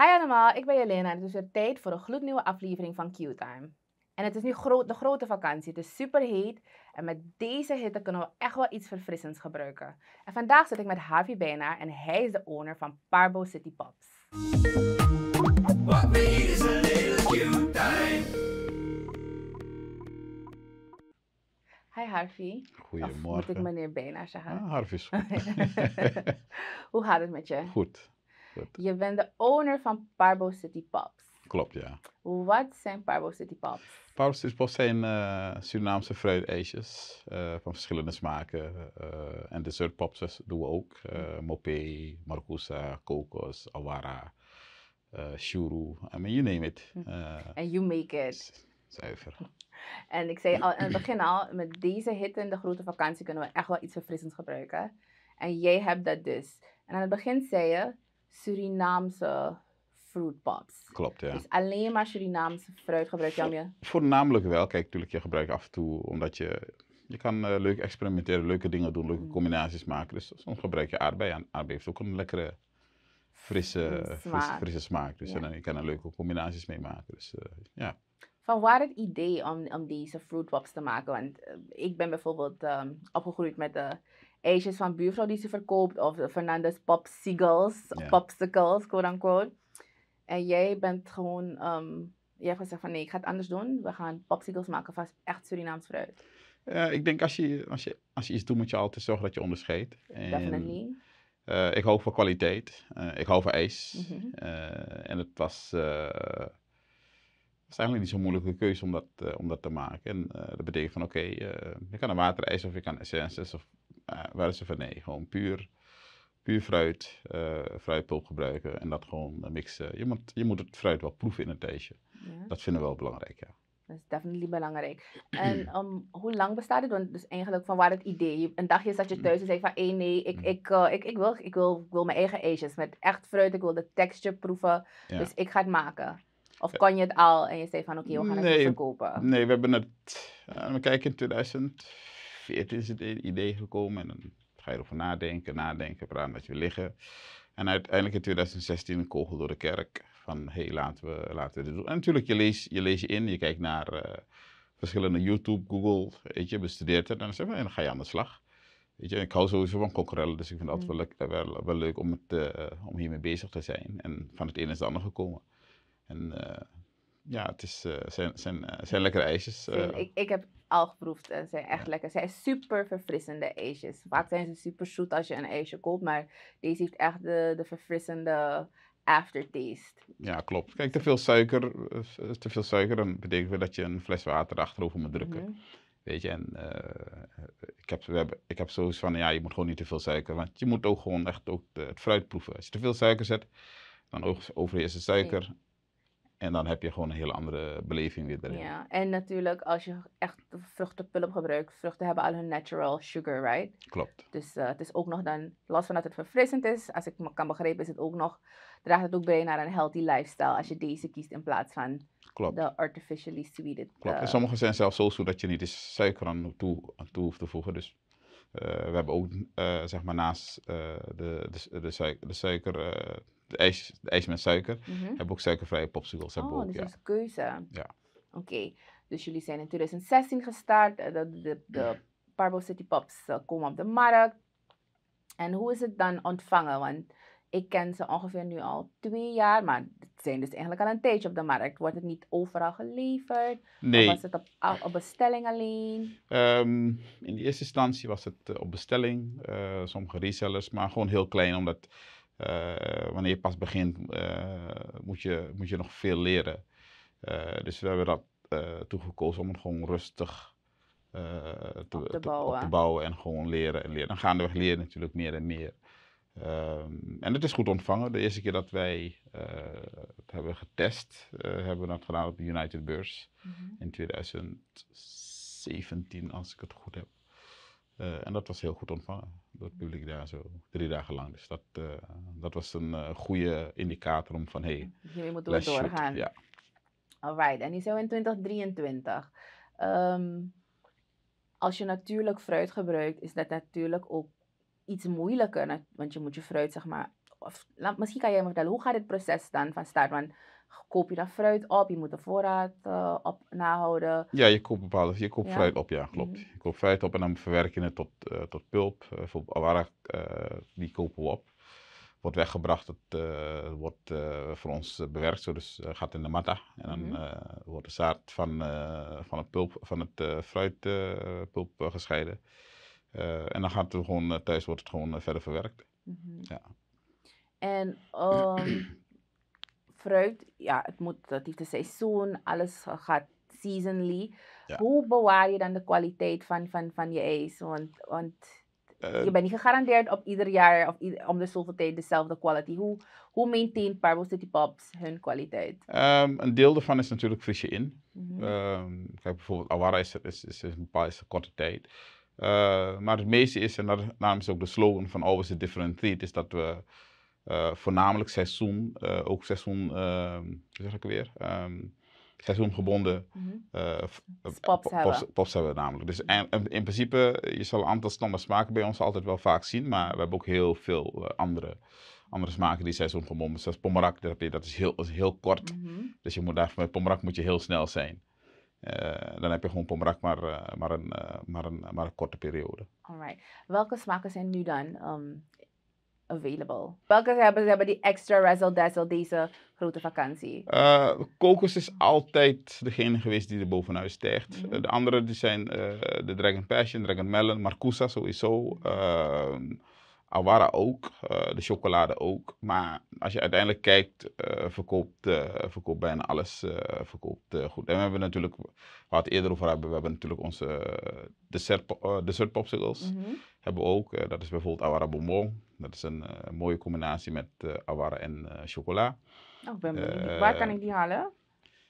Hi allemaal, ik ben Jelena en het is weer tijd voor een gloednieuwe aflevering van Q-Time. En het is nu de grote vakantie, het is super heet en met deze hitte kunnen we echt wel iets verfrissends gebruiken. En vandaag zit ik met Harvey Bijna en hij is de owner van Parbo City Pops. Hi Harvey. Goedemorgen. moet ik meneer Bijna zeggen? Ah, Harvey is goed. Hoe gaat het met je? Goed. Je bent de owner van Parbo City Pops. Klopt, ja. Wat zijn Parbo City Pops? Parbo City Pops zijn uh, Surinaamse fruitijsjes eh, van verschillende smaken. Uh, en pops doen we ook. mopé, marcousa, kokos, awara, shuru. I mean, you name it. And hm. you make it. Zuiver. En ik zei al in het begin al, met deze hitte en de grote vakantie kunnen we echt wel iets verfrissends gebruiken. En jij hebt dat dus. En aan het begin zei je, Surinaamse fruitpops. Klopt, ja. Dus alleen maar Surinaamse fruit gebruik je je? Voornamelijk wel. Kijk, natuurlijk, je gebruikt af en toe omdat je... Je kan eh, leuk experimenteren, leuke dingen doen, leuke mm. combinaties maken. Dus soms gebruik je aardbei. En aardbei heeft ook een lekkere, frisse, frisse smaak. Dus ja. en, eh, je kan er leuke combinaties mee maken. Dus eh, ja waar het idee om, om deze fruitwaps te maken? Want eh, ik ben bijvoorbeeld ehm, opgegroeid met de ijsjes van buurvrouw die ze verkoopt. Of Fernandes popsicles, popsicles, quote-unquote. En jij bent gewoon, um, ehm, jij hebt gezegd van nee, ik ga het anders doen. We gaan popsicles maken van echt Surinaams fruit. Eh, ik denk als je, als, je, als je iets doet, moet je altijd zorgen dat je onderscheidt. En... Definitely. Eh, ik hou van kwaliteit. ik hou van ijs. Mhm. en het was het is eigenlijk niet zo'n moeilijke keuze om dat, eh, om dat te maken. En eh, dat betekent van oké, okay, eh, je kan een waterijs of je kan essences of waar is van nee. Gewoon puur, puur fruit, fruitpulp gebruiken en dat gewoon mixen. Je moet, je moet het fruit wel proeven in het ijsje. Dat vinden we wel belangrijk, ja. Dat is definitely belangrijk. En um, hoe lang bestaat het? Want dus eigenlijk van waar het idee. Een dagje zat je mm. thuis en zei van hé nee, ik, mm. ik, ik, ik, wil, ik, wil, ik wil mijn eigen eetjes met echt fruit. Ik wil de texture proeven. Dus ik ga het maken. Of eh, kan je het al en je zei van oké, we gaan het verkopen? Nee, we hebben het, eh, we kijken in 2014 is het idee gekomen en dan ga je erover nadenken, nadenken, praten dat je liggen. En uiteindelijk in 2016 een kogel door de kerk van hé, hey, laten, we, laten we dit doen. En natuurlijk, je leest je, lees je in, je kijkt naar eh, verschillende YouTube, Google, weet je, bestudeert het en dan, zeg je, en dan ga je aan de slag. Weet je, ik hou sowieso van kokrellen, dus ik vind het altijd mm. wel, wel leuk om, het, uh, om hiermee bezig te zijn. En van het ene naar het ander gekomen. En eh, ja, het is, eh, zijn, zijn, eh, zijn lekkere ijsjes. ik, ik heb al geproefd en zijn echt lekker. Ze zijn super verfrissende ijsjes. Vaak zijn ze super zoet als je een ijsje koopt, maar deze heeft echt de, de verfrissende aftertaste. Ja, klopt. Kijk, te veel suiker, te veel suiker dan betekent dat je een fles water achterover moet drukken. Mhm. Weet je, en ik, heb, we hebben, ik heb zoiets van, ja, je moet gewoon niet te veel suiker, want je moet ook gewoon echt ook het fruit proeven. Als je te veel suiker zet, dan overheerst de suiker. En dan heb je gewoon een hele andere beleving weer erin. Ja, en natuurlijk als je echt vruchtenpulp gebruikt, vruchten hebben al hun natural sugar, right? Klopt. Dus eh, het is ook nog dan, los van dat het verfrissend is, als ik me kan begrijpen, is het ook nog, draagt het ook bij naar een healthy lifestyle als je deze kiest in plaats van Klopt. de artificially sweetened. Klopt, en eh, sommige zijn zelfs zo, zo dat je niet eens suiker aan toe, aan toe hoeft te voegen, dus eh, we hebben ook, eh, zeg maar, naast eh, de, de, de, suiker, de de ijs, ijs met suiker, mhm. hebben we ook suikervrije popsicles. Oh, ook, dus ja. dat is dus een keuze. Ja. Oké, dus jullie zijn in 2016 gestart, de, de, de Parbo City Pops komen op de markt. En hoe is het dan ontvangen? Want ik ken ze ongeveer nu al twee jaar, maar het zijn dus eigenlijk al een tijdje op de markt. Wordt het niet overal geleverd? Nee. Of was het op, op bestelling alleen? Ehm, in de eerste instantie was het eh, op bestelling, eh, sommige resellers, maar gewoon heel klein, omdat eh, wanneer je pas begint, moet, je, moet je nog veel leren. dus we hebben dat toegekozen om het gewoon rustig te, te, bouwen. te bouwen en gewoon leren en leren. Dan gaan we leren natuurlijk meer en meer. Ehm, en het is goed ontvangen. De eerste keer dat wij eh, het hebben getest, eh, hebben we dat gedaan op de United Beurs mhm. in 2017, als ik het goed heb. Eh, en dat was heel goed ontvangen door het publiek daar zo drie dagen lang. Dus dat, dat was een goede indicator om van hé, hey, je moet doorgaan. Ja. Alright, en die zijn in 2023. Ehm, als je natuurlijk fruit gebruikt, is dat natuurlijk ook iets moeilijker, want je moet je fruit, zeg maar. Of, misschien kan jij me vertellen, hoe gaat dit proces dan van start? Want koop je dan fruit op, je moet de voorraad eh, op nahouden. Ja, je koopt bepaalde, je koopt fruit op, ja, klopt. Mhm. Je koopt fruit op en dan verwerken je het tot, eh, tot pulp. Uh, voor die kopen we op. Wordt weggebracht, het wordt voor ons bewerkt, zo dus gaat in de matta. En dan mhm. wordt de zaad van, van het, pulp, van het fruitpulp gescheiden. Eh, en dan gaat het gewoon, eh, thuis wordt het gewoon eh, verder verwerkt. Mhm. ja. En ehm, fruit, ja, het, moet, het heeft seizoen, alles gaat seasonally. Hoe bewaar je dan de kwaliteit van, van, van je eis? Want, want je bent niet gegarandeerd op ieder jaar of om de zoveel tijd dezelfde kwaliteit. Hoe, hoe maintain Parbo City Pops hun kwaliteit? Ehm, een deel daarvan is natuurlijk frisje in. Mhm. Ehm, kijk, bijvoorbeeld Awara is, is, is, een bepaalde korte tijd. Eh, maar het meeste is, en dat, is ook de slogan van Always a Different Treat, is dat we eh, voornamelijk seizoen, eh, ook seizoen, ehm, zeg ik weer, ehm, seizoengebonden mm -hmm. pops, hebben. we namelijk. Dus in principe, je zal een aantal standaard smaken bij ons altijd wel vaak zien, maar we hebben ook heel veel andere andere smaken die seizoengebonden zijn. Zoals pomerak, dat, is heel, heel kort. Mhm. Dus je moet daar, met pomerak moet je heel snel zijn. Eh, dan heb je gewoon pomrak maar, eh, maar, een, eh, maar, een, maar een korte periode. Alright. Welke smaken zijn nu dan ehm, available? Welke hebben ze hebben die extra razzle dazzle deze grote vakantie? kokos is altijd degene geweest die er bovenuit stijgt. Mhm. de andere die zijn de Dragon Passion, Dragon Melon, Marcusa sowieso. Ehm, Awara ook, eh, de chocolade ook. Maar als je uiteindelijk kijkt, uh, verkoopt, eh, verkoopt bijna alles verkoopt, goed. En we hebben natuurlijk, we hadden eerder over hebben, we hebben natuurlijk onze dessert, dessert popsicles. Mhm. Hebben ook, dat is bijvoorbeeld Awara bonbon. Dat is een mooie combinatie met Awara en chocola. Oh, ben benieuwd. Waar kan ik die halen?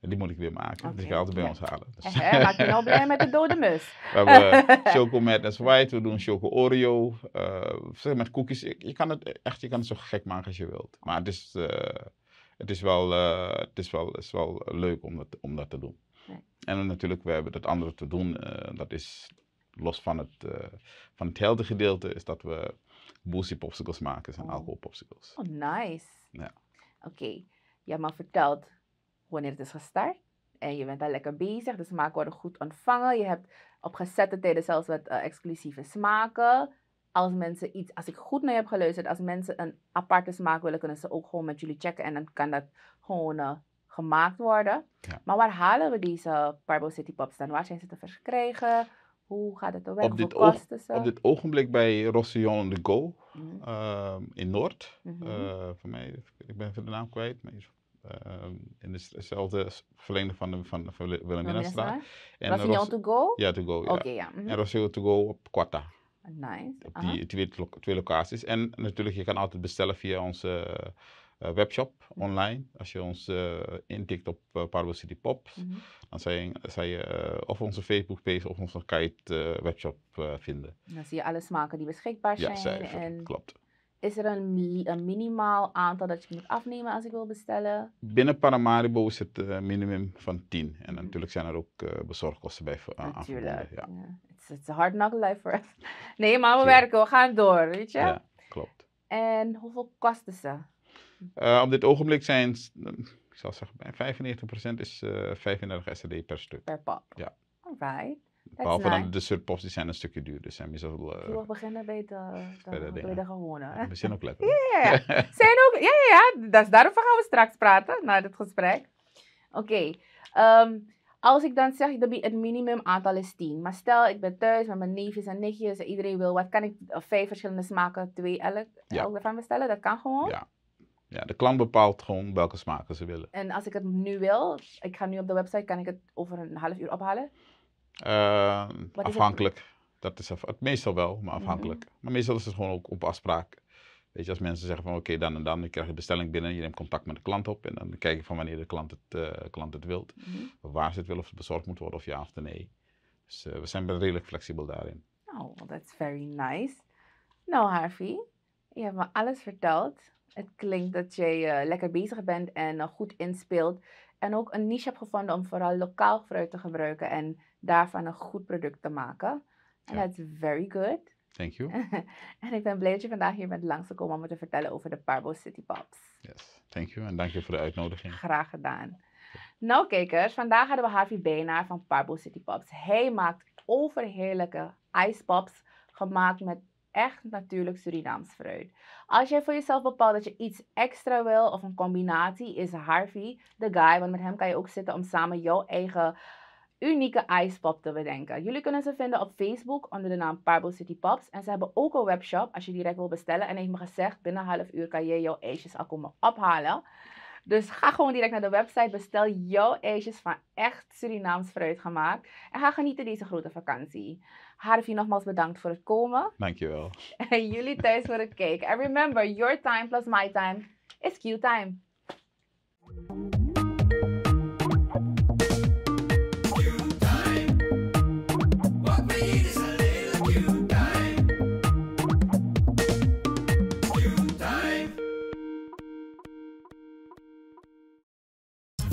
En die moet ik weer maken. Dus okay. gaat altijd bij ons halen. Dus. maak je nou blij met de dode mus. We hebben eh, choco madness white. We doen choco oreo. Eh, met koekjes. Je kan het echt je kan het zo gek maken als je wilt. Maar het is, eh, het is, wel, het is, wel, is wel leuk om dat, om dat te doen. Nee. En natuurlijk, we hebben dat andere te doen. dat is los van het, van het gedeelte. Is dat we boosie popsicles maken. en oh. alcohol popsicles. Oh, nice. Ja. Oké. Ja, maar verteld wanneer het is gestart. En je bent daar lekker bezig. De smaken worden goed ontvangen. Je hebt op gezette tijden zelfs wat eh, exclusieve smaken. Als mensen iets, als ik goed naar je heb geluisterd, als mensen een aparte smaak willen, kunnen ze ook gewoon met jullie checken. En dan kan dat gewoon eh, gemaakt worden. Maar waar halen we deze Parbo City Pops dan? Waar zijn ze te verkrijgen? Hoe gaat het er weg? Op dit, op dit ogenblik bij Rossillon de Go mhm. ehm, in Noord. Mhm. Eh, voor mij, ik ben even de naam kwijt, maar eh, ehm, in dezelfde verlengde van de van, van Wilhelminastraat. al to go? Ja, to go. Ja. Okay, ja. Mm -hmm. En to go op Quarta Nice. Op die twee, twee, locaties. En natuurlijk, je kan altijd bestellen via onze eh, eh, webshop mhm. online. Als je ons uh, intikt op uh, City Pops, mm -hmm. dan zijn je, of onze Facebookpage of onze kite webshop vinden. Dan zie je alle smaken die beschikbaar zijn. Ja, klopt is er een, minimaal aantal dat je moet afnemen als ik wil bestellen? Binnen Paramaribo is het uh, minimum van 10. En mhm. natuurlijk zijn er ook eh, bezorgkosten bij uh, Natuurlijk, Het is een hard knock life for us. Nee, maar we werken, we gaan door, weet je? Ja, klopt. En hoeveel kosten ze? Uh, op dit ogenblik zijn, ik zal zeggen, 95% is 35 SRD per stuk. Per pak. Ja. Alright. Behalve de surpops, die zijn een stukje duurder. Dus zijn uh, beginnen bij de, de, bij de gewone. We zijn ook lekker. Ja, ja, zijn ook, ja, ja, ja. daarover gaan we straks praten, na dit gesprek. Oké. Ehm, als ik dan zeg, het minimum aantal is 10. Maar stel, ik ben thuis met mijn neefjes en nichtjes iedereen wil wat. Kan ik vijf verschillende smaken, twee elk, ja. elk ervan bestellen? Dat kan gewoon? Ja. ja, de klant bepaalt gewoon welke smaken ze willen. En als ik het nu wil, ik ga nu op de website, kan ik het over een half uur ophalen? Eh, afhankelijk. dat is af, meestal wel, maar mhm. afhankelijk. Maar meestal is het gewoon ook op afspraak. Weet je, als mensen zeggen van oké, dan en dan, ik krijg je bestelling binnen, je neemt contact met de klant op en dan kijk je van wanneer de klant het, uh, klant het wilt, mhm. waar ze het wil, of het bezorgd moet worden of ja of nee. Dus eh, we zijn redelijk flexibel daarin. Oh, that's very nice. Nou, Harvey, je hebt me alles verteld. Het klinkt dat jij lekker bezig bent en goed inspeelt en ook een niche heb gevonden om vooral lokaal fruit te gebruiken en daarvan een goed product te maken. En ja. that's very good. Thank you. en ik ben blij dat je vandaag hier bent langsgekomen om me te vertellen over de Parbo City Pops. Yes, thank you. En dank je voor de uitnodiging. Graag gedaan. Nou kijkers, vandaag hadden we Harvey Benaar van Parbo City Pops. Hij maakt overheerlijke ice pops gemaakt met echt natuurlijk Surinaams fruit. Als jij voor jezelf bepaalt dat je iets extra wil of een combinatie, is Harvey de guy. Want met hem kan je ook zitten om samen jouw eigen unieke ijspop te bedenken. Jullie kunnen ze vinden op Facebook onder de naam Parbo City Pops. En ze hebben ook een webshop als je direct wil bestellen. En hij heeft me gezegd, binnen een half uur kan je jouw ijsjes al komen ophalen. Dus ga gewoon direct naar de website. Bestel jouw eetjes van echt Surinaams fruit gemaakt. En ga genieten deze grote vakantie. Harvey, nogmaals bedankt voor het komen. Dankjewel. En jullie thuis voor het kijken. en remember, your time plus my time is cute time